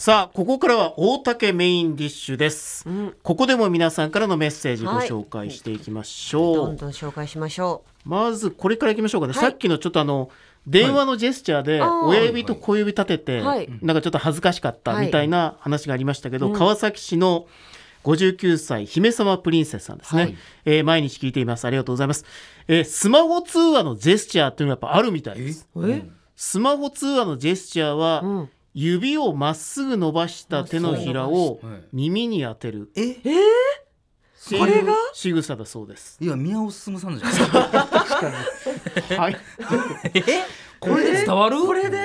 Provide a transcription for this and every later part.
さあここからは大竹メインディッシュです、うん、ここでも皆さんからのメッセージご紹介していきましょう、はい、どんどん紹介しましょうまずこれからいきましょうかね、はい、さっきのちょっとあの電話のジェスチャーで親指と小指立てて、はい、なんかちょっと恥ずかしかったみたいな話がありましたけど、うん、川崎市の59歳姫様プリンセスさんですね、はい、えー、毎日聞いていますありがとうございます、えー、スマホ通話のジェスチャーっていうのがやっぱあるみたいです、うん、スマホ通話のジェスチャーは、うん指をまっすぐ伸ばした手のひらを耳に当てる。ええこれが仕草だそうです。いや宮尾進さんじゃないですか。はい。えこれで伝わる？これで？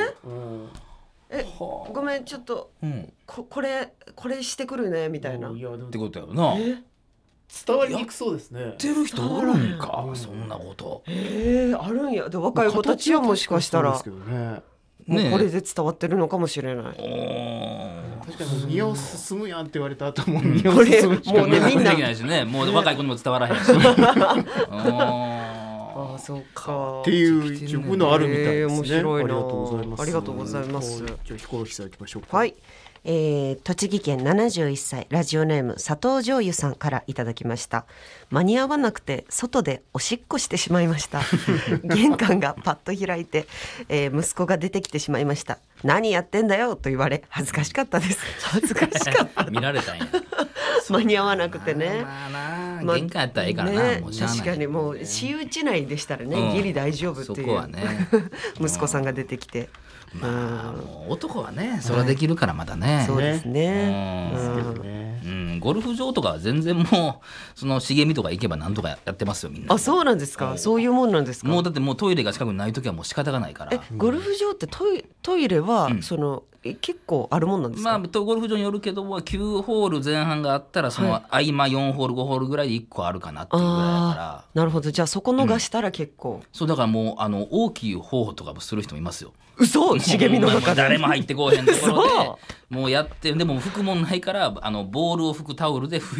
えごめんちょっと、ここれこれしてくるねみたいな。ってことやろな。伝わりにくそうですね。やってる人おるんか、そんなこと。ええあるんや。で若い子たちはもしかしたら。ですけどね。ね、これで伝わってるのかもしれない。確かに身を進むやんって言われた後も身を進むしかない。もうないしね、もう若い子にも伝わらへんし。あそうか。っていう自分のあるみたいですね。面白いありがとうございます。じゃあヒコロヒさん行きましょうはい。えー、栃木県71歳ラジオネーム佐藤醤油さんからいただきました間に合わなくて外でおしっこしてしまいました 玄関がパッと開いて、えー、息子が出てきてしまいました何やってんだよと言われ恥ずかしかったです恥ずかしかった 見られたんや 間に合わなくてね。まあまあ、まあ、玄関やったらええからな。ね、もう確かにもう私有地内でしたらね、うん、ギリ大丈夫っていう。そこはね。息子さんが出てきて。まあ、男はね、それできるからまだね。そうですね。うん、ゴルフ場とか全然もう、その茂みとか行けばなんとかやってますよ、みんな。あ、そうなんですか。そういうもんなんですか。もうだってもうトイレが近くにない時はもう仕方がないから。ゴルフ場ってトイトイレは、その、結構あるもんなんですまあ、ゴルフ場によるけど、9ホール前半があったら、その合間4ホール、5ホールぐらいで1個あるかなっていうぐらいだから。なるほど。じゃあそこ逃したら結構。そう、だからもう、あの、大きい方とかもする人もいますよ。嘘茂みの中誰も入ってこうへんところでもうやってでも服もないからあのボールを拭くタオルで拭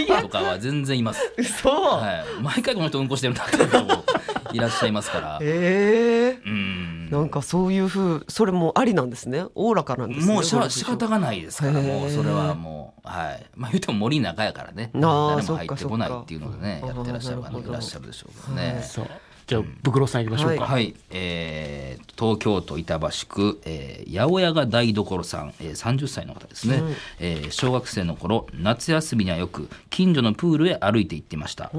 いてとかは全然います嘘、はい、毎回この人うんこしてるなって方もいらっしゃいますからええー、うんなんかそういうふうそれもありなんですねおおらかなんですねもうしゃ仕方がないですからもうそれはもうはいまあ言うても森の中やからね誰も入ってこないっていうのでねやってらっしゃる方もいらっしゃるでしょうけどねそうじゃあ、ブクロさんいきましょうか。はい、えー、東京都板橋区、えー、八百屋が台所さん、えー、30歳の方ですね、うん、えー、小学生の頃、夏休みにはよく近所のプールへ歩いて行っていました。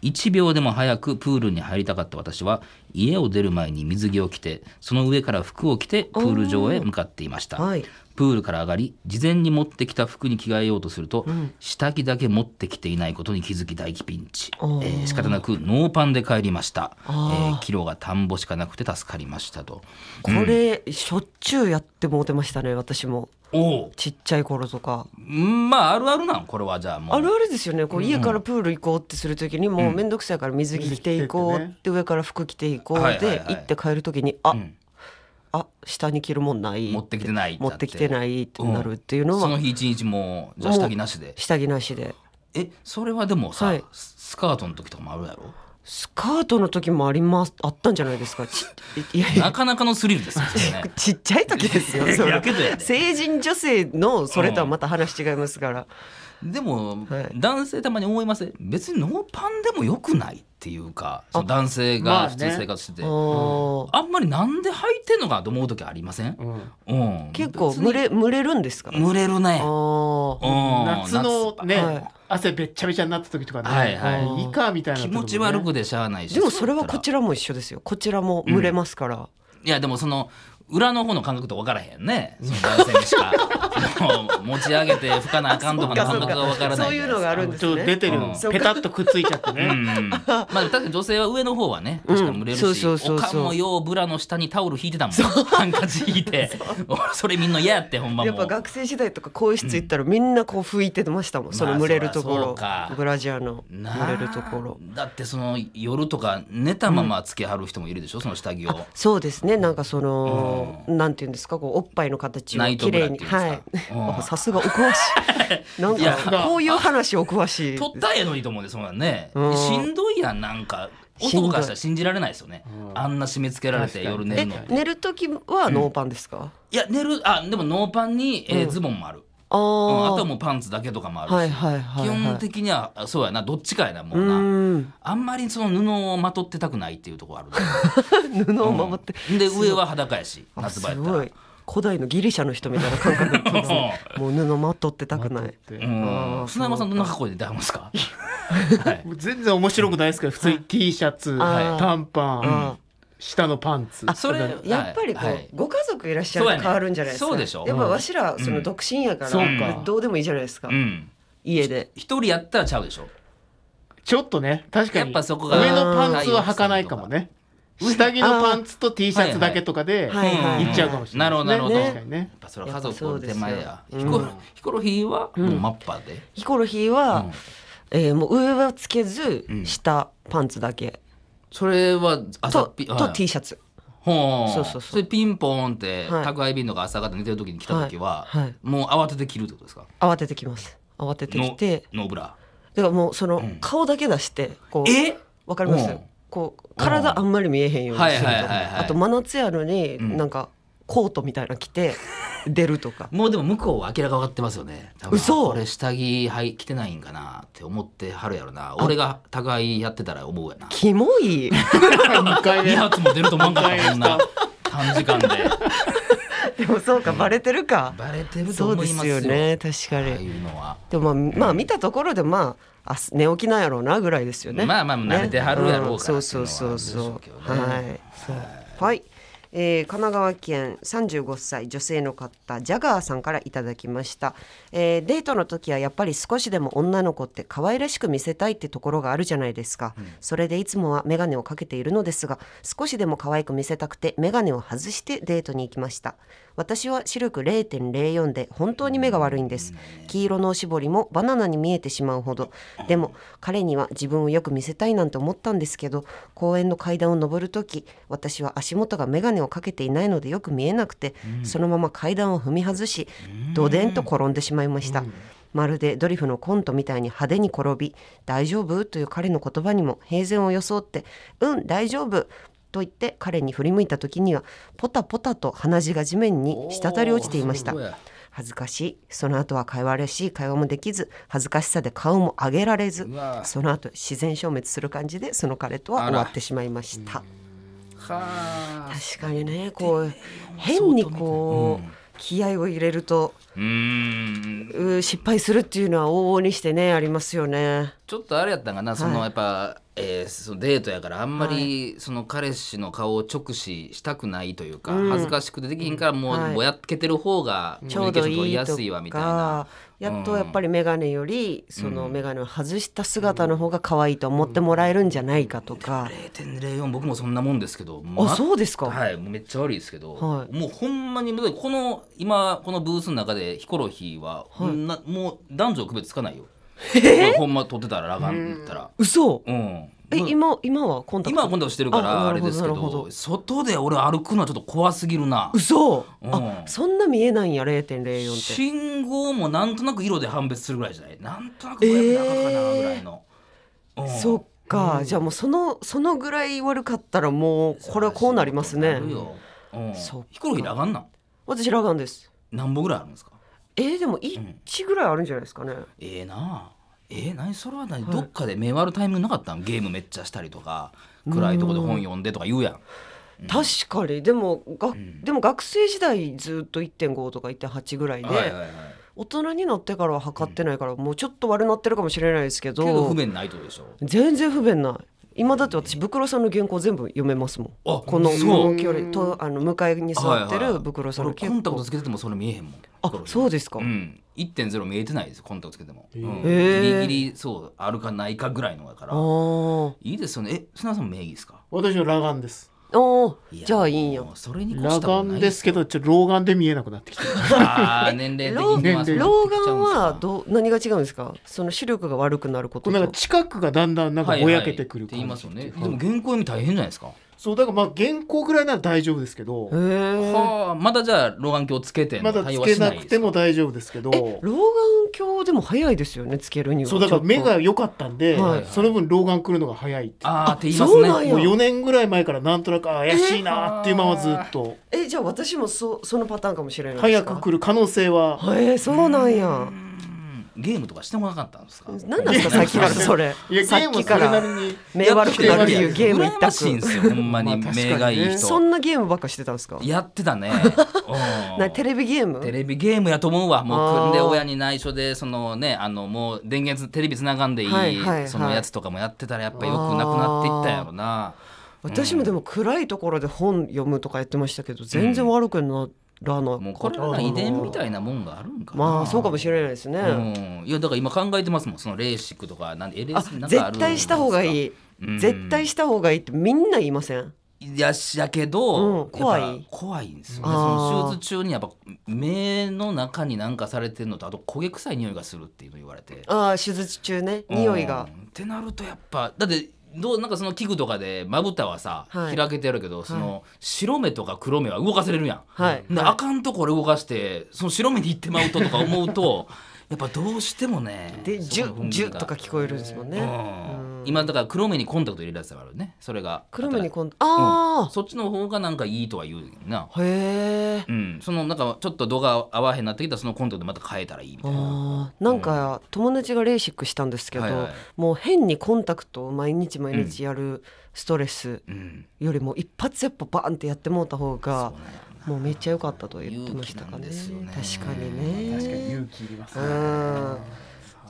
1秒でも早くプールに入りたかった私は、家を出る前に水着を着て、その上から服を着てプール上へ向かっていました。はい、プールから上がり事前に持ってきた服に着替えようとすると、うん、下着だけ持ってきていないことに気づき大ピンチ、えー、仕方なくノーパンで帰りました、えー、キロが田んぼしかなくて助かりましたとこれ、うん、しょっちゅうやってもうてましたね私も。おちっちゃい頃とかまああるあるなんこれはじゃあもうあるあるですよねこう家からプール行こうってする時にもう面倒くさいから水着着ていこうって上から服着ていこうで行って帰る時にあ、うんあ下に着るもんない持ってきてない持ってきてないってなるっていうのは、その日一日もじゃ下着なしで下着なしでえそれはでもさ、はい、スカートの時とかもあるやろスカートの時もありますあったんじゃないですかいやなかなかのスリルですよね ちっちゃい時ですよ成人女性のそれとはまた話違いますから、でも、はい、男性たまに思いません別にノーパンでもよくないっていうか男性が普通生活してて、まあね、あんまりなんで履いてんのかと思う時ありません、うん、うん、結構蒸れ蒸れるんですか蒸れるね、うん、夏のね、はい、汗べっちゃべちゃになった時とかね、はいはい、いいかみたいな、ね、気持ち悪くでしゃあないしでもそれはこちらも一緒ですよこちらも蒸れますから、いやでもその裏の方の感覚と分からへんねその男性にしか 持ち上げて拭かなあかんとかの感覚が分からないそういうのがあるんですね出てるの、うん、ペタッとくっついちゃってね、うん、まあ確かに女性は上の方はね確かに蒸れるし、おかんもようブラの下にタオル引いてたもんハンカチ引いて それみんな嫌やってほんまもやっぱ学生時代とか更衣室行ったらみんなこう拭いてましたもん、その蒸れるところ、まあ、ブラジャーの蒸れるところだってその夜とか寝たままつけはる人もいるでしょ、その下着をそうですねなんかその、なんていうんですかこうおっぱいの形をきれにはい、さすがお詳しい なんかこういう話お詳しい取ったええのにと思うんでそんなんね、しんどいやんなんか男からしたら信じられないですよね、あんな締め付けられて夜寝るの寝る時はノーパンですか、いや寝るあでもノーパンに、えズボンもある、あ,、うん、あとはもうパンツだけとかもあるし、はいはいはい、はい、基本的にはそうやなどっちかやなもうなうんあんまりその布をまとってたくないっていうところある、布を守って、うん、で上は裸やし夏場やったら。古代のギリシャの人みたいな感覚で、ね、もう布まとってたくない。砂山さんどんな格好で出ますか？はい、全然面白くないですけど、普通に T シャツ、短パン、下のパンツそれやっぱりこう、はい、ご家族いらっしゃると変わるんじゃないですか、ね、やっぱわしらその独身やから、どうでもいいじゃないですか、家で一人やったらちゃうでしょちょっとね確かに上のパンツは履かないかもね下着のパンツと T シャツだけとかでいっちゃうかもしれない、はいはい、なるほどなるほど、確かにねやっぱそれは家族の手前やヒコ,、ヒコロヒーはもうマッパで、ヒコロヒーは、えもう上はつけず、下パンツだけそれは朝とピン、と T シャツほうそうそうそうそれピンポーンって宅配便とか朝方寝てる時に来た時は、はいはいもう慌てて着るってことですか慌ててきます慌ててきてノーブラだからもうその顔だけ出してこうえわかりますこう体あんまり見えへんようにするとあと真夏やのにうんなんかコートみたいな着て 出るとかもうでも向こうは明らか分かってますよね嘘俺下着はい着てないんかなって思ってはるやろな俺が互いやってたら思うやなキモい2 回目発も出ると思うんからこんな短時間ででもそうか、バレてるか。バレてるそうですよね、確かに。いうのはでも、まあ、見たところで、まあ、あ、寝起きなんやろうなぐらいですよね。まあ、まあ、慣れてはるやろうから、そうそうそうそう。はい。はい。えー、神奈川県35歳女性の方ジャガーさんからいただきました、えー、デートの時はやっぱり少しでも女の子って可愛らしく見せたいってところがあるじゃないですか、うん、それでいつもは眼鏡をかけているのですが少しでも可愛く見せたくて眼鏡を外してデートに行きました私は視力0.04で本当に目が悪いんです黄色のおしぼりもバナナに見えてしまうほどでも彼には自分をよく見せたいなんて思ったんですけど公園の階段を上る時私は足元が眼鏡をかけていないのでよく見えなくて、そのまま階段を踏み外しどでんと転んでしまいました。まるでドリフのコントみたいに派手に転び「大丈夫?」という彼の言葉にも平然を装って「うん大丈夫と言って彼に振り向いた時にはポタポタと鼻血が地面に滴り落ちていました恥ずかしいその後は会話らしい会話もできず恥ずかしさで顔も上げられずその後自然消滅する感じでその彼とは終わってしまいました。確かにねこう変にこう、気合を入れると失敗するっていうのは往々にしてねありますよね。ちょっとあれやったんかなその、やっぱえー、そのデートやからあんまりその彼氏の顔を直視したくないというか、はい、恥ずかしくてできんからもうぼやっけてる方がコミュニケーション取りやすいわみたいな。やっとやっぱり眼鏡よりその眼鏡を外した姿の方が可愛いと思ってもらえるんじゃないかとか、うん、0.04僕もそんなもんですけど、まあそうですかはいめっちゃ悪いですけど、はい、もうほんまにこの今このブースの中でヒコロヒーは、はい、もう男女区別つかないよえほんま撮ってたら裸眼だって言ったら嘘うんえ今今はコンタクト今はコンタクトしてるからあれですけど外で俺歩くのはちょっと怖すぎるな嘘、うん、あそんな見えないんや0.04って信号もなんとなく色で判別するぐらいじゃないなんとなく500中かなぐらいの、えー、うん、そっか、うん、じゃあもうそのそのぐらい悪かったらもうこれはこうなりますね、うん、そヒコロヒー裸眼なん私裸眼です何本ぐらいあるんですかえー、でも1ぐらいあるんじゃないですかね、うん、ええー、なえー、何それは何、はい、どっかで目割るタイミングなかったんゲームめっちゃしたりとか暗いとこで本読んでとか言うやん確かにでもが、うん、でも学生時代ずっと1.5とか1.8ぐらいで、はいはいはい、大人になってからは測ってないから、うん、もうちょっと悪なってるかもしれないですけどけど不便ないとでしょ全然不便ない今だって私袋さんの原稿全部読めますもんあこの距離とあの向かいに座ってる袋さんの、はいはい、コンタクトつけててもそれ見えへんもんあそうですか、うん、1.0見えてないですコンタクトつけても、うん、ギリギリそうあるかないかぐらいのだからいいですよねえ砂さん名義ですか私の裸眼ですおお、じゃあいいよ。それに裸眼ですけど、ちょ老眼で見えなくなってきてる。あ年齢老眼はど何が違うんですか。その視力が悪くなること。なんか近くがだんだんなんかぼやけてくる、はいはい、って言いますよね。でも原稿読み大変じゃないですか。そうだからまあ原稿ぐらいなら大丈夫ですけどはあまだじゃあ老眼鏡つけてまだつけなくても大丈夫ですけど老眼鏡でも早いですよねつけるにはそうだから目が良かったんで、はい、その分老眼くるのが早いってあって言いますねもう4年ぐらい前からなんとなく怪しいなっていうままずっとえじゃあ私もそそのパターンかもしれない早くくる可能性はへえそうなんや、んゲームとかしてもなかったんですか何なんですかさっきからそれさっきから目悪くなるいうゲームたしんすよほんまに目がいい人、そんなゲームばっかしてたんですかやってたね テレビゲームテレビゲームやと思うわもうで親に内緒でそのねあのもう電源テレビつながんでいい、そのやつとかもやってたらやっぱよくなくなっていったんやろな私もでも暗いところで本読むとかやってましたけど全然悪くなって、らなもうこれは遺伝みたいなもんがあるんかまあそうかもしれないですね、うん、いやだから今考えてますもんそのレーシックとかなんで LS なんかある絶対した方がいい、うん、絶対した方がいいってみんな言いませんいやしやけど、うん、怖い怖いんですよねその手術中にやっぱ目の中に何かされてるのとあと焦げ臭い匂いがするっていうの言われてああ手術中ね匂いが、ってなるとやっぱだってどうなんかその器具とかでまぶたはさ、はい開けてやるけどその、白目とか黒目は動かせれるやん、はいであかんところ動かしてその白目に行ってまうととか思うと やっぱどうしてもねで「ジュジュ」とか聞こえるんですもんね、うん、今だから黒目にコンタクト入れるやつがあるねそれが黒目にコンタクトああ、うん、そっちの方がなんかいいとは言うなへえ、うん、そのなんかちょっと度が合わへんなってきたらそのコンタクトまた変えたらいいみたいななんか、友達がレーシックしたんですけど、はいはい、もう変にコンタクトを毎日毎日やるストレスよりも一発やっぱバーンってやってもうた方が、うんもうめっちゃ良かったと言ってましたかね。ね確かにね。確かに勇気いります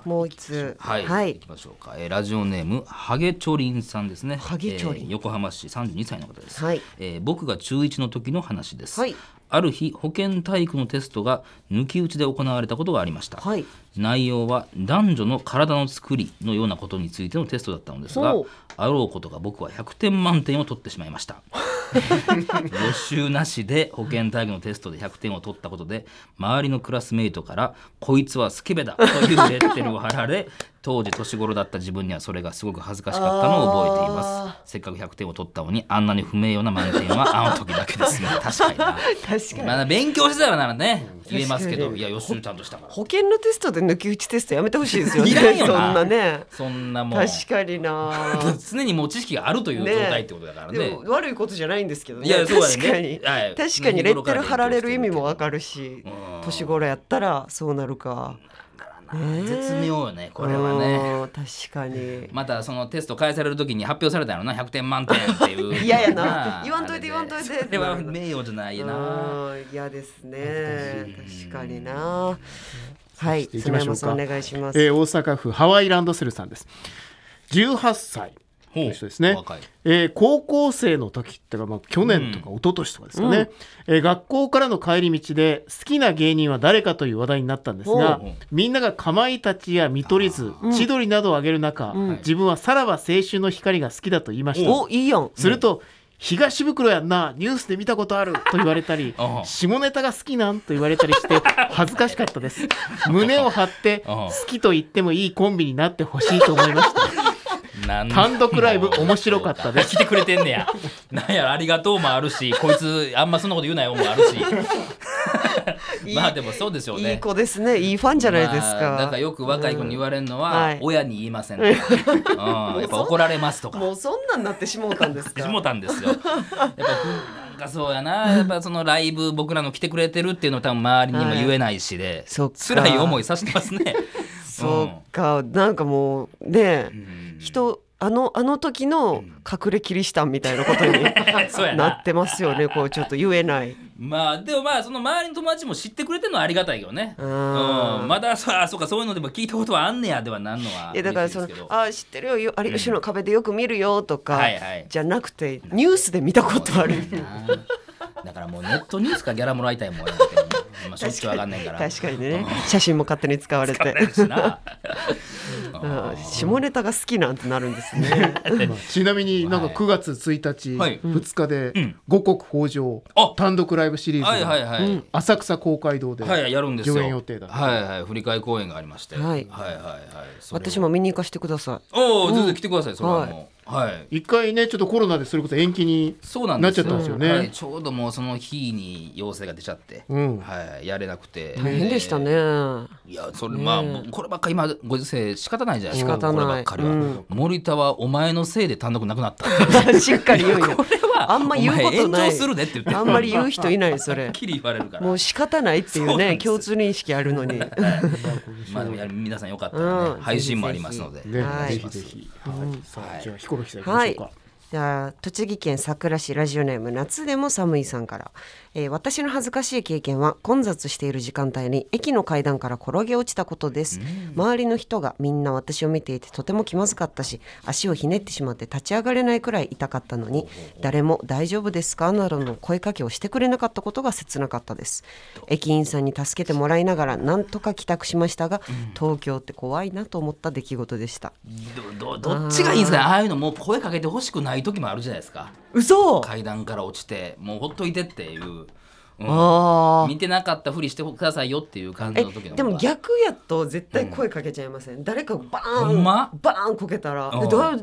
もう一通はい、はい、行きましょうか。えー、ラジオネームハゲチョリンさんですね。ハゲチョリン、えー、横浜市三十二歳の方です。はい、えー、僕が中一の時の話です。はい。ある日保健体育のテストが抜き打ちで行われたことがありました、はい、内容は男女の体の作りのようなことについてのテストだったのですがあろうことが僕は100点満点を取ってしまいました 予習なしで保健体育のテストで100点を取ったことで周りのクラスメイトから「こいつはスケベだ」というレッテルを貼られ当時年頃だった自分にはそれがすごく恥ずかしかったのを覚えていますせっかく100点を取ったのにあんなに不名誉な満点はあの時だけですね 確かにな確かに、まあ、勉強してたらならね言えますけどいや予習ちゃんとしたから保険のテストで抜き打ちテストやめてほしいですよねいらんよなそんなねそんなもん確かにな 常にもう知識があるという状態ってことだからね、ね、悪いことじゃないんですけどねいやそうだね確かに、はい、確かにレッテル貼られる意味もわかるし、年頃やったらそうなるか、な絶妙よねこれはね確かにまたそのテスト返される時に発表されたのな100点満点っていう 嫌やな言わんといて言わんといてそれは名誉じゃないな嫌ですね確かになはいいきましょうかお願いします、えー、大阪府ハワイランドセルさんです18歳人ですね、えー、高校生の時ってか、まあ、去年とか一昨年とかですかね、うん、えー、学校からの帰り道で好きな芸人は誰かという話題になったんですがみんながかまいたちや見取り図千鳥などを挙げる中、うん、自分はさらば青春の光が好きだと言いました、おいいやんすると、東袋やんなニュースで見たことあると言われたり下ネタが好きなんと言われたりして 恥ずかしかったです胸を張って好きと言ってもいいコンビになってほしいと思いましたなん単独ライブ面白かったです来てくれてんねやなんやありがとうもあるしこいつあんまそんなこと言うなよもあるしまあでもそうですよねいい子ですねいいファンじゃないですか、まあ、なんかよく若い子に言われるのは、うん、親に言いません、うん、やっぱ怒られますとかもうそんなんなってしもうたんですかしもうたんですよやっぱかそうやなやっぱそのライブ僕らの来てくれてるっていうの多分周りにも言えないしで、はい、辛い思いさせてますねそうか、なんかもうね、うん人あのあの時の隠れキリシタンみたいなことに なってますよねこうちょっと言えないまあでもまあその周りの友達も知ってくれてるのはありがたいよねうんまだそあそうかそういうのでも聞いたことはあんねやではなんのはいやだからその「あ知ってるよ有吉の壁でよく見るよ」とか、じゃなくてニュースで見たことある、だからもうネットニュースかギャラもらいたいもん、ねまあ、しょっち上がんないから確かにね、写真も勝手に使われて 下ネタが好きなんてなるんですねちなみになんか九月一日、二日で五穀豊穣、単独ライブシリーズ、はいはいはいうん、浅草公会堂で上演予定だ、はい、はい振り替公演がありまして、はい、はいはい私も見に行かせてくださいおお、全然来てくださいそれはもう、はい、一回ねちょっとコロナでそれこそ延期になっちゃったんですよね、はい、ちょうどもうその日に陽性が出ちゃって、うん、はい、やれなくて大変でしたね、えー、いやそれ、ね、まあこればっかり今ご時世仕方ないじゃないですかこればっかりは、うん、森田はお前のせいで単独なくなった しっかり言うよあんま言うことない。するねって言って。あんまり言う人いないそれ。きり言われるから。もう仕方ないっていうね共通認識あるのに。まあでも皆さんよかったらね配信もありますので。はい。ぜひはい。じゃあヒコロヒさんきましょうか。じゃあ栃木県さくら市ラジオネーム夏でも寒いさんから、えー、私の恥ずかしい経験は混雑している時間帯に駅の階段から転げ落ちたことです、周りの人がみんな私を見ていてとても気まずかったし足をひねってしまって立ち上がれないくらい痛かったのに誰も大丈夫ですかなどの声かけをしてくれなかったことが切なかったです駅員さんに助けてもらいながらなんとか帰宅しましたが、東京って怖いなと思った出来事でしたどっちがいいんですかああいうのもう声かけてほしくない時もあるじゃないですか嘘階段から落ちてもうほっといてっていううん、見てなかったふりしてくださいよっていう感じの時のでも逆やと絶対声かけちゃいません、うん、誰かバーン、ま、バーンこけたら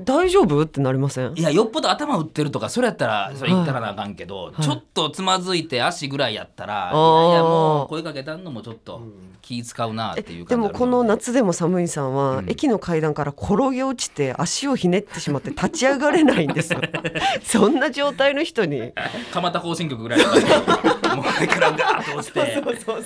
大丈夫ってなりませんいやよっぽど頭打ってるとかそれやったらそれ言ったらなあかんけど、はい、ちょっとつまずいて足ぐらいやったら、はい、いやもう声かけたんのもちょっと気使うなっていう感じ、でもこの夏でも寒いさんは、駅の階段から転げ落ちて足をひねってしまって立ち上がれないんです そんな状態の人に蒲田行進曲ぐらいもう上からガーッと落ち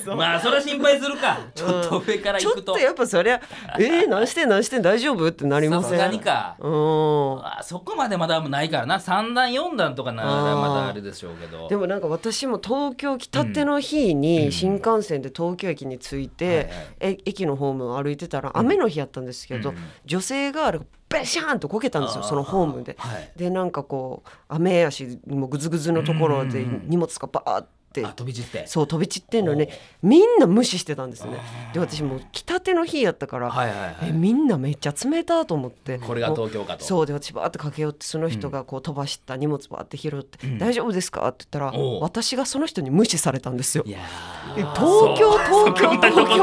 てまあそれは心配するかちょっと上から行くと、うん、ちょっとやっぱそりゃえー、何して何して大丈夫ってなりませんさすがにか、うん、あそこまでまだないからな3段4段とかならまだあれでしょうけどでもなんか私も東京来たての日に新幹線で東京駅に着いて、うんうん、駅のホームを歩いてたら雨の日やったんですけど、うん、女性がベシャンとこけたんですよそのホームで、はい、でなんかこう雨やしもうグズグズのところで荷物がバーっって飛び散ってそう飛び散ってんのに、みんな無視してたんですねで私もう来たての日やったから、はいはいはい、えみんなめっちゃ冷たと思ってこれが東京かとそうで私バーって駆け寄ってその人がこう飛ばした荷物バーって拾って、うん、大丈夫ですか?」って言ったら、私がその人に無視されたんですよ。東京東京東京東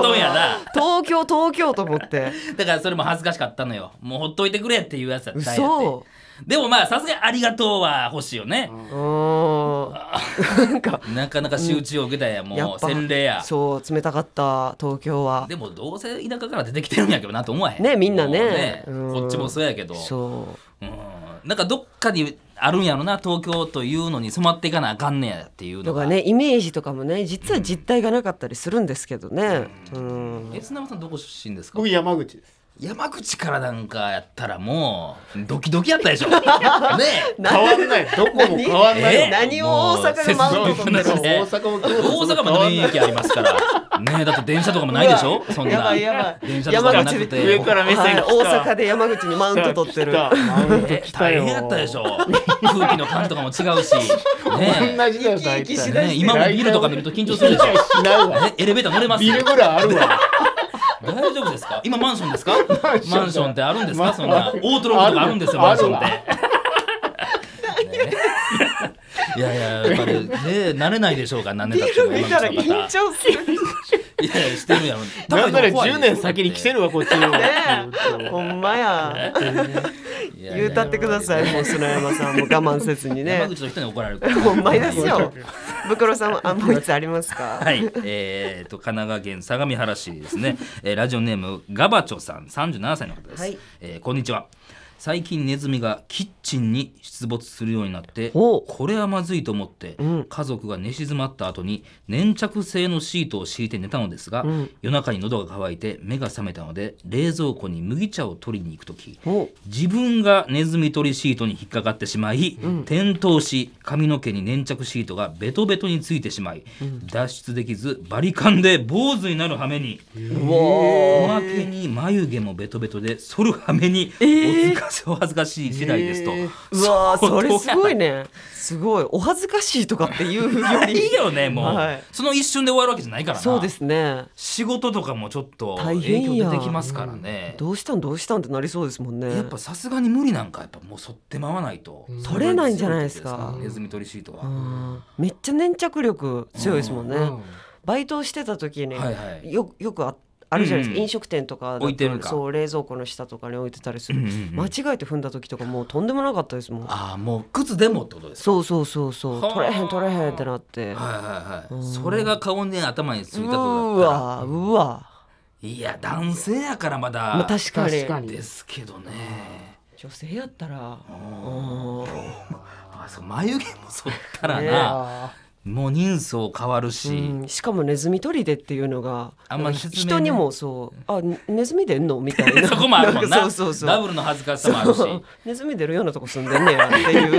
京東京と思って だからそれも恥ずかしかったのよもうほっといてくれっていうやつやったんやって。でもまあさすがにありがとうは欲しいよね、なんか なかなか集中を受けたや、もう洗礼やそう冷たかった東京はでもどうせ田舎から出てきてるんやけどなと思わへんねみんなねこっちもそうやけどそううんなんかどっかにあるんやろな東京というのに染まっていかなあかんねやっていうのがねイメージとかもね実は実態がなかったりするんですけどね、うんえ砂山さんどこ出身ですか僕山口です山口からなんかやったらもうドキドキやったでしょ ね 変わんないどこも変わんない何を大阪がマウント取ってるの大阪も大阪ま免疫ありますからねだって電車とかもないでしょ そんなやばいやばい電車とかなくて上から目線、が大阪で山口にマウント取ってる大変やったでしょ空気の感じとかも違うしね同じだよね今もビルとか見ると緊張するでしょエレベーター乗れますビルぐらいあるわ大丈夫ですか今マンションですかマンションってあるんですかそんな大トロとかあるんですよマンションって。いやいや、やっぱり、ね、慣れないでしょうか、何年か。ビール見たら緊張する。いやいやしてるやんなんな10年先に来てるわこっちのねほんまや言うたってくださいもう砂山さんも我慢せずにね山口の人に怒られるほんまですよ袋さんあもういつありますかはいえーと神奈川県相模原市ですねえラジオネームガバチョさん37歳の方ですえこんにちは最近ネズミがキッチンに出没するようになってこれはまずいと思って、家族が寝静まった後に粘着性のシートを敷いて寝たのですが、夜中に喉が渇いて目が覚めたので冷蔵庫に麦茶を取りに行く時自分がネズミ取りシートに引っかかってしまい、転倒し髪の毛に粘着シートがベトベトについてしまい、脱出できずバリカンで坊主になる羽目におまけに眉毛もベトベトで剃る羽目におつか お恥ずかしい次第ですと、えー、うわそれすごいねすごいお恥ずかしいとかっていうよりいいよねもう、はい、その一瞬で終わるわけじゃないからそうですね仕事とかもちょっと影響出てきますからね、うん、どうしたんどうしたんってなりそうですもんねやっぱさすがに無理なんかやっぱもうそってまわないと、取れないんじゃないですかネズミ取りシートは、うん、めっちゃ粘着力強いですもんね、バイトしてた時によ,、よくあっあるじゃないですか、うん飲食店とか置いてるそう冷蔵庫の下とかに置いてたりする、うんうんうん、間違えて踏んだ時とかもうとんでもなかったですもんああもう靴でもってことですかそうそうそうそう取れへん取れへんってなってはいはいはい、それが顔ね頭についたとうわうわいや男性やからまだ、まあ、確かに確かにですけどね女性やったらうんあそう眉毛もそったらな、ねもう人相変わるし、うん、しかもネズミ取りでっていうのがあんま、ね、人にもそうあネズミ出んのみたいな そこもあるもんな そうそうそうダブルの恥ずかしさもあるしネズミ出るようなとこ住んでんねやっていう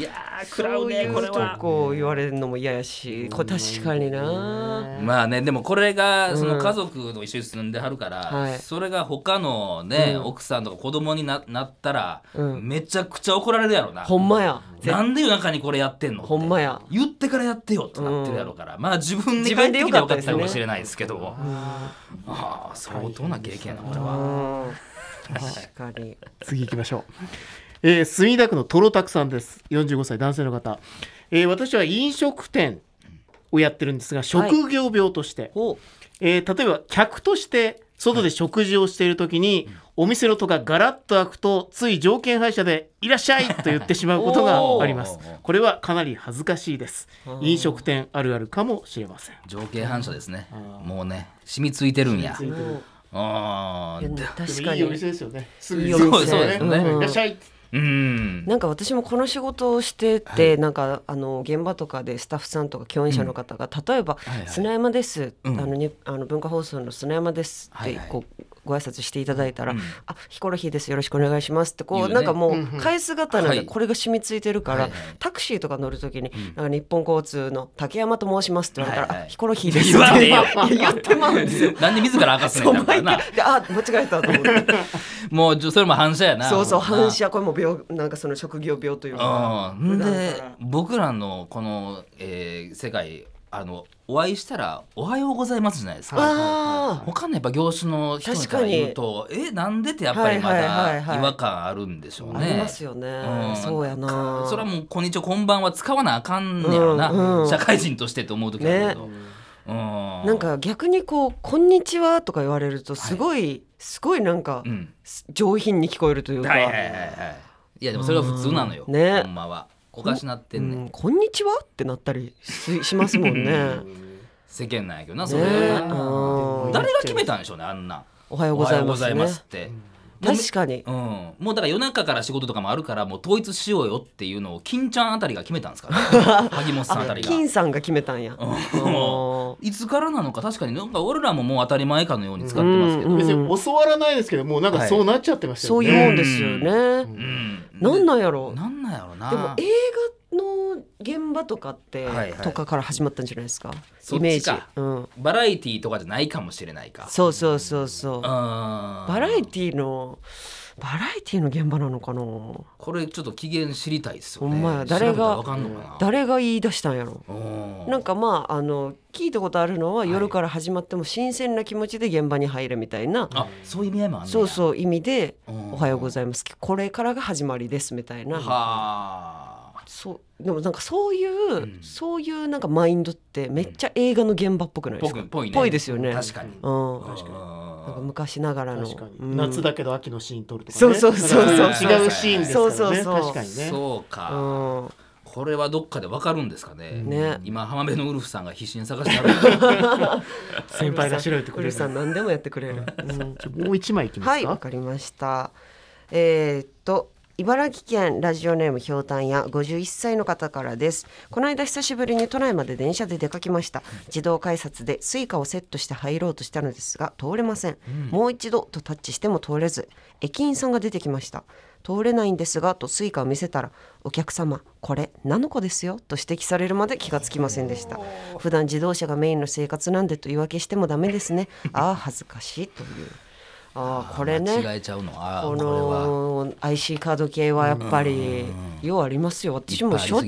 いやー食らうねこれはこう言われるのも嫌やしこれ確かになまあねでもこれがその家族と一緒に住んではるから、うん、それが他のね、うん、奥さんとか子供にななったら、めちゃくちゃ怒られるやろなほんまやなんで夜中にこれやってんのほんまや言ってからやってってよってなってるやろうから、まあ自分で帰ってきてよかったかもしれないですけど、ね、ああ相当な経験なこれは。確かに次行きましょう、えー、墨田区のトロタクさんです45歳男性の方、えー、私は飲食店をやってるんですが職業病として、はい、えー、例えば客として外で食事をしている時に、お店の戸がガラッと開くとつい条件反射で「いらっしゃい!」と言ってしまうことが ありますこれはかなり恥ずかしいです飲食店あるあるかもしれません条件反射ですねもうね染み付いてるんやああ確かにいいお店ですよねすぐいいお店ですね、ね、いらっしゃいうん、なんか私もこの仕事をしてて、はい、なんかあの現場とかでスタッフさんとか共演者の方が、うん、例えば「はいはい、砂山です」うん、あのにあの文化放送の「砂山です」って、はいはい、ご挨拶していただいたら「うん、あヒコロヒーですよろしくお願いします」ってこう、ね、なんかもう返す刀でこれが染みついてるから、はい、タクシーとか乗る時に「なんか日本交通の竹山と申します」って言われたら「はいはい、ヒコロヒーです」って言ってまうんですよ。なんで自ら明かすねんだな。あ間違えたと思って。もうそれも反射やな。そうそう反射これも病なんかその職業病というか。うん、で僕らのこの、えー、世界あのお会いしたら「おはようございます」じゃないですか、はいはいはい、他のやっぱ業種の人にから言うと「えなんで?」ってやっぱりまだ違和感あるんでしょうね。はいはいはいはい、ありますよね、うん、そうやなそれはもう「こんにちはこんばんは」使わなあかんねやな、うんうん、社会人としてと思う時あるけど。ねうん、なんか逆にこう「こんにちは」とか言われるとすごい、はい、すごいなんか、上品に聞こえるというか。はいはいはいはい、いやでもそれは普通なのよ、ね、ほんまは。おかしなってんね、うん、こんにちはってなったりしますもんね 世間なんやけどなそれ、ね、誰が決めたんでしょうねあんなおはようございます、ね,、って、確かに、うん、もうだから夜中から仕事とかもあるからもう統一しようよっていうのを金ちゃんあたりが決めたんですから、ね、萩本さんあたりが金さんが決めたんやいつからなのか確かになんか俺らももう当たり前かのように使ってますけど、うんうん、別に教わらないですけどもうなんかそうなっちゃってますよね、はい、そういうもんですよね、うん、なんなんやろなんなんやろなでも映画の現場とかって、はいはい、とかから始まったんじゃないですかイメージ、うん、バラエティーとかじゃないかもしれないかそうそうそうそうバラエティーのバラエティーの現場なのかなこれちょっと機嫌知りたいですよねほんまや誰が誰が言い出したんやろなんかまああの聞いたことあるのは、はい、夜から始まっても新鮮な気持ちで現場に入るみたいなあそういう意味合いもあるそうそう意味で「おはようございます」これからが始まりですみたいなはあそうでもなんかそういう、うん、そういうなんかマインドってめっちゃ映画の現場っぽくないですか、ぽい、ね、ですよね確かに、うん、確かになんか昔ながらの、うん、夏だけど秋のシーン撮るとか、ね、そうそうそうそう違うシーンですからねそうそうそう確かにねそうか、うんこれはどっかでわかるんですかね。ね今浜辺のウルフさんが必死に探して 先輩が白いってくれる。さん何でもやってくれる。うん、もう一枚いきますか。はい、わかりました。えー、っと茨城県ラジオネームひょうたんや51歳の方からですこの間久しぶりに都内まで電車で出かけました自動改札で suica をセットして入ろうとしたのですが通れません、うん、もう一度とタッチしても通れず駅員さんが出てきました通れないんですがと suica を見せたらお客様これ何の子ですよと指摘されるまで気がつきませんでした普段自動車がメインの生活なんでと言い訳してもダメですねああ恥ずかしいというあこれね違えちゃうのあこの IC カード系はやっぱりようありますよ私もしょっ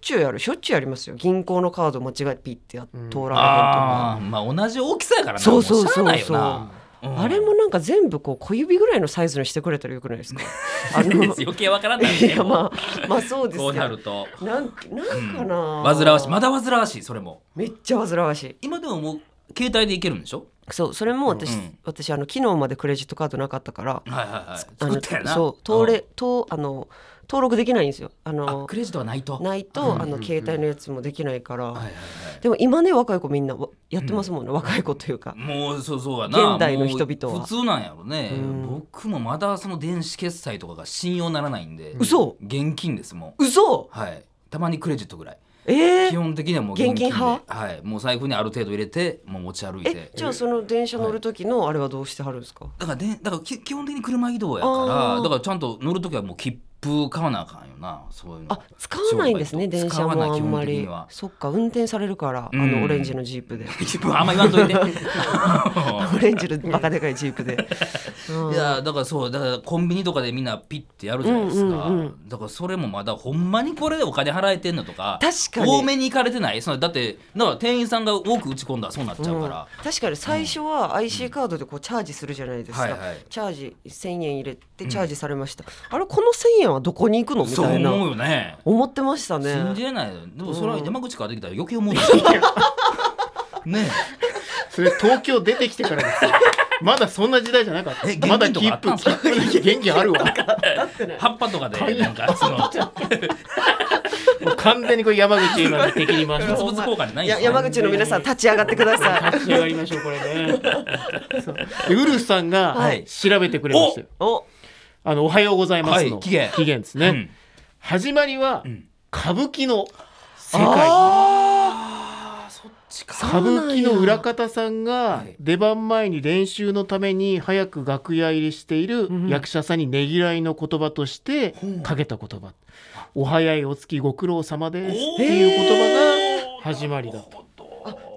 ちゅうやるしょっちゅうやりますよ銀行のカード間違えピッてやっ通られるとか、まあ同じ大きさやからなそうそうそうそううん、あれもなんか全部こう小指ぐらいのサイズにしてくれたらよくないですか。あの余計わからない、ね。いやまあまあそうですよ。なんなんかな、うん、煩わしいまだ煩わしいそれも。めっちゃ煩わしい。今でももう携帯でいけるんでしょ。そうそれも私,、私あの昨日までクレジットカードなかったから、はいはいはいあのそう登れ、とあの登録できないんですよああのクレジットはないとないと、あの携帯のやつもできないから、はいはいはいでも今ね若い子みんなやってますもんね、若い子というか、もうそうそうやな現代の人々は普通なんやろねうん僕もまだその電子決済とかが信用ならないんで嘘現金ですもん嘘はいたまにクレジットぐらいえー、基本的にはもう現金派はい、もう財布にある程度入れてもう持ち歩いてじゃあその電車乗る時のあれはどうしてはるんですか、はい、だからでだから基本的に車移動やからだからちゃんと乗る時はもう切符風買わなあかんよなそういうのあ使わないんですね電車もあんまりそっか運転されるから、あのオレンジのジープで あんま言わんといて オレンジのバカでかいジープで、うん、いやだからそうだからコンビニとかでみんなピッてやるじゃないですか、うんうんうん、だからそれもまだほんまにこれでお金払えてんのとか確かに多めに行かれてないそのだってだから店員さんが多く打ち込んだらそうなっちゃうから、うん、確かに最初は IC カードでこうチャージするじゃないですか、はいはい、チャージ1000円入れってチャージされました、うん、あれこの1,000円はどこに行くのみたいな思うよね思ってましたね信じれないでもそれは山口からできたら余計思うでしょ ねそれ東京出てきてからですよまだそんな時代じゃなかった。まだ切符、元気あるわ。葉っぱとかで、なんか、その。もう完全にこれ山口今敵に回します。物々交じゃないで山口の皆さん立ち上がってください。立ち上がりましょうこれね。うウルフさんが調べてくれましたよ。はいあのおはようございますの、はい、起ですね、うん、始まりは、歌舞伎の世界歌舞伎の裏方さんが出番前に練習のために早く楽屋入りしている役者さんにねぎらいの言葉としてかけた言葉「お早いお月ご苦労様です」っていう言葉が始まりだと。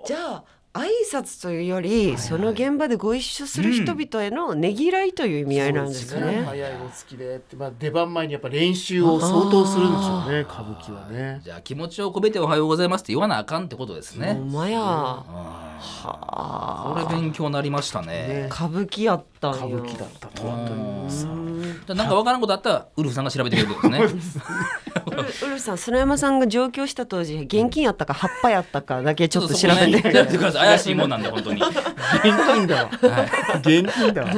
じゃあ挨拶というより、その現場でご一緒する人々へのねぎらいという意味合いなんですね。うん、すね早いお付きでまあ、出番前にやっぱ練習を相当するんでしょうね歌舞伎はね。じゃあ気持ちを込めて「おはようございます」って言わなあかんってことですね。ほんまや。はあ。これ勉強なりましたね。ね歌舞伎やっったん歌舞伎だったとはというさなんか分からんことあったらウルフさんが調べてくれるんですねウルフさん砂山さんが上京した当時現金やったか葉っぱやったかだけちょっと調べてください怪しいもんなんだ本当に現金だわ、はい、現金だわ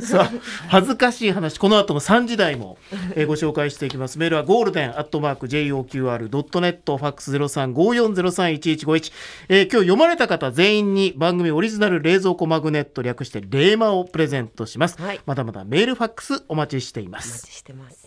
さあ恥ずかしい話この後も3時台も、えご紹介していきますメールはゴールデンアットマーク JOQR.net ファックス0354031151、えー、今日読まれた方全員に番組オリジナル冷蔵庫マグネット略してレーマをプレプレゼントします、はい、まだまだメールファックスお待ちしていますお待ちしてます